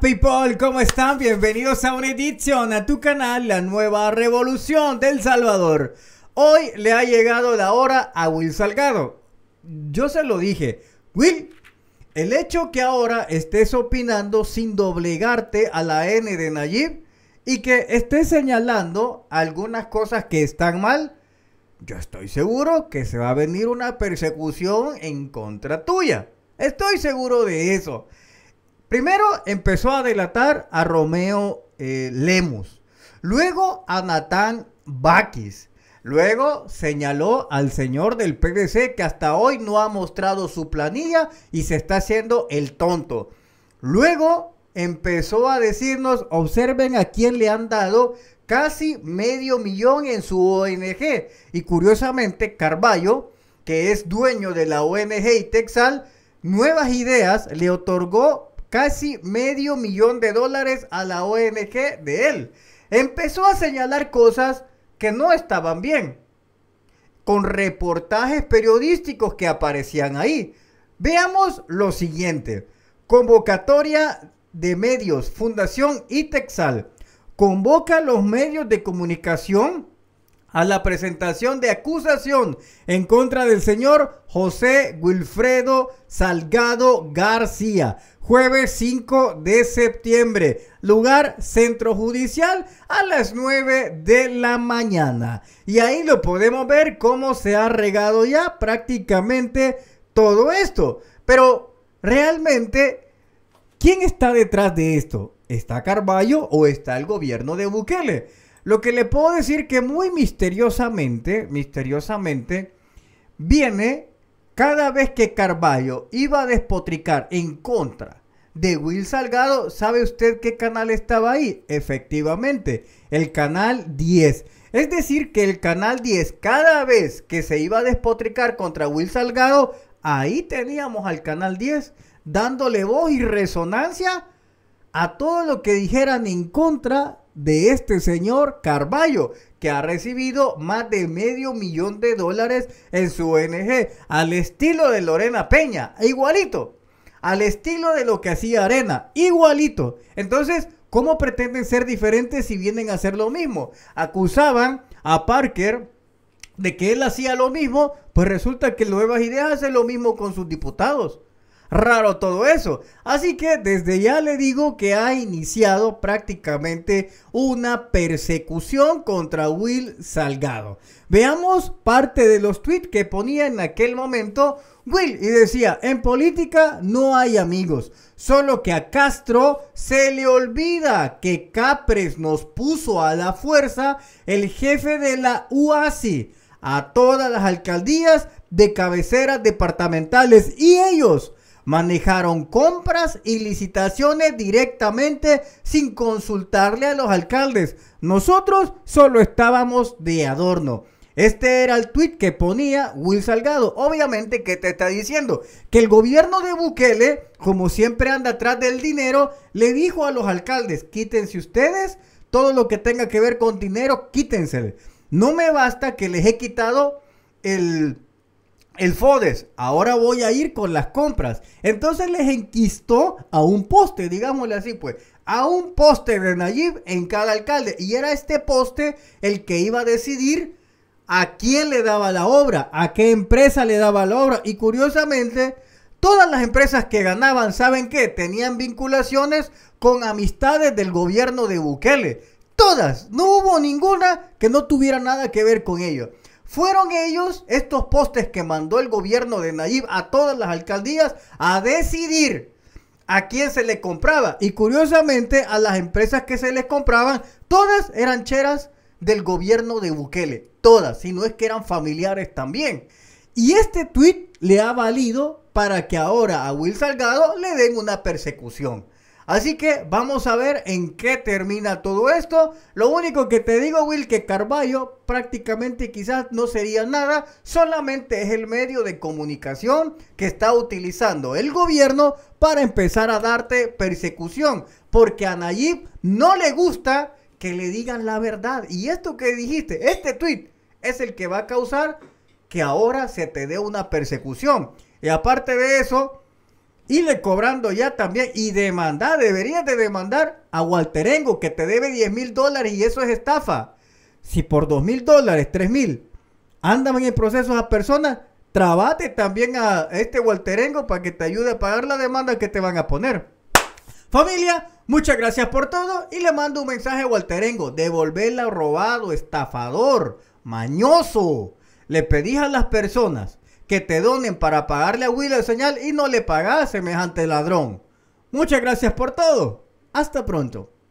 people? ¿Cómo están? Bienvenidos a una edición a tu canal, la nueva revolución del Salvador. Hoy le ha llegado la hora a Will Salgado. Yo se lo dije, Will, el hecho que ahora estés opinando sin doblegarte a la N de Nayib y que estés señalando algunas cosas que están mal, yo estoy seguro que se va a venir una persecución en contra tuya. Estoy seguro de eso. Primero empezó a delatar a Romeo Lemos, eh, Lemus, luego a Natán Baquis, luego señaló al señor del PDC que hasta hoy no ha mostrado su planilla y se está haciendo el tonto. Luego empezó a decirnos, observen a quién le han dado casi medio millón en su ONG. Y curiosamente, Carballo, que es dueño de la ONG y Texal, Nuevas Ideas le otorgó casi medio millón de dólares a la ONG de él. Empezó a señalar cosas que no estaban bien, con reportajes periodísticos que aparecían ahí. Veamos lo siguiente. Convocatoria de medios, Fundación Itexal. Convoca a los medios de comunicación a la presentación de acusación en contra del señor José Wilfredo Salgado García. Jueves 5 de septiembre, lugar centro judicial a las 9 de la mañana. Y ahí lo podemos ver cómo se ha regado ya prácticamente todo esto. Pero realmente, ¿quién está detrás de esto? ¿Está Carballo o está el gobierno de Bukele? Lo que le puedo decir que muy misteriosamente, misteriosamente, viene cada vez que Carballo iba a despotricar en contra de Will Salgado, ¿sabe usted qué canal estaba ahí? Efectivamente, el canal 10. Es decir, que el canal 10, cada vez que se iba a despotricar contra Will Salgado, ahí teníamos al canal 10 dándole voz y resonancia a todo lo que dijeran en contra de este señor Carballo, que ha recibido más de medio millón de dólares en su ONG, al estilo de Lorena Peña, igualito, al estilo de lo que hacía Arena, igualito. Entonces, ¿cómo pretenden ser diferentes si vienen a hacer lo mismo? Acusaban a Parker de que él hacía lo mismo, pues resulta que Nuevas Ideas hace lo mismo con sus diputados raro todo eso. Así que desde ya le digo que ha iniciado prácticamente una persecución contra Will Salgado. Veamos parte de los tweets que ponía en aquel momento Will y decía, en política no hay amigos, solo que a Castro se le olvida que Capres nos puso a la fuerza el jefe de la UASI a todas las alcaldías de cabeceras departamentales y ellos manejaron compras y licitaciones directamente sin consultarle a los alcaldes. Nosotros solo estábamos de adorno. Este era el tweet que ponía Will Salgado. Obviamente, ¿qué te está diciendo? Que el gobierno de Bukele, como siempre anda atrás del dinero, le dijo a los alcaldes, quítense ustedes, todo lo que tenga que ver con dinero, quítense No me basta que les he quitado el el Fodes, ahora voy a ir con las compras. Entonces les enquistó a un poste, digámosle así, pues, a un poste de Nayib en cada alcalde. Y era este poste el que iba a decidir a quién le daba la obra, a qué empresa le daba la obra. Y curiosamente, todas las empresas que ganaban, ¿saben qué? Tenían vinculaciones con amistades del gobierno de Bukele. Todas, no hubo ninguna que no tuviera nada que ver con ello. Fueron ellos, estos postes que mandó el gobierno de Nayib a todas las alcaldías, a decidir a quién se le compraba. Y curiosamente, a las empresas que se les compraban, todas eran cheras del gobierno de Bukele. Todas, si no es que eran familiares también. Y este tuit le ha valido para que ahora a Will Salgado le den una persecución. Así que vamos a ver en qué termina todo esto. Lo único que te digo, Will, que Carballo prácticamente quizás no sería nada, solamente es el medio de comunicación que está utilizando el gobierno para empezar a darte persecución, porque a Nayib no le gusta que le digan la verdad. Y esto que dijiste, este tweet es el que va a causar que ahora se te dé una persecución. Y aparte de eso, le cobrando ya también y demandar, deberías de demandar a Walterengo que te debe 10 mil dólares y eso es estafa. Si por 2 mil dólares, 3 mil, andan en procesos a personas, trabate también a este Walterengo para que te ayude a pagar la demanda que te van a poner. Familia, muchas gracias por todo y le mando un mensaje a Walterengo, devolverla robado, estafador, mañoso. Le pedís a las personas que te donen para pagarle a Will el señal y no le pagas semejante ladrón. Muchas gracias por todo. Hasta pronto.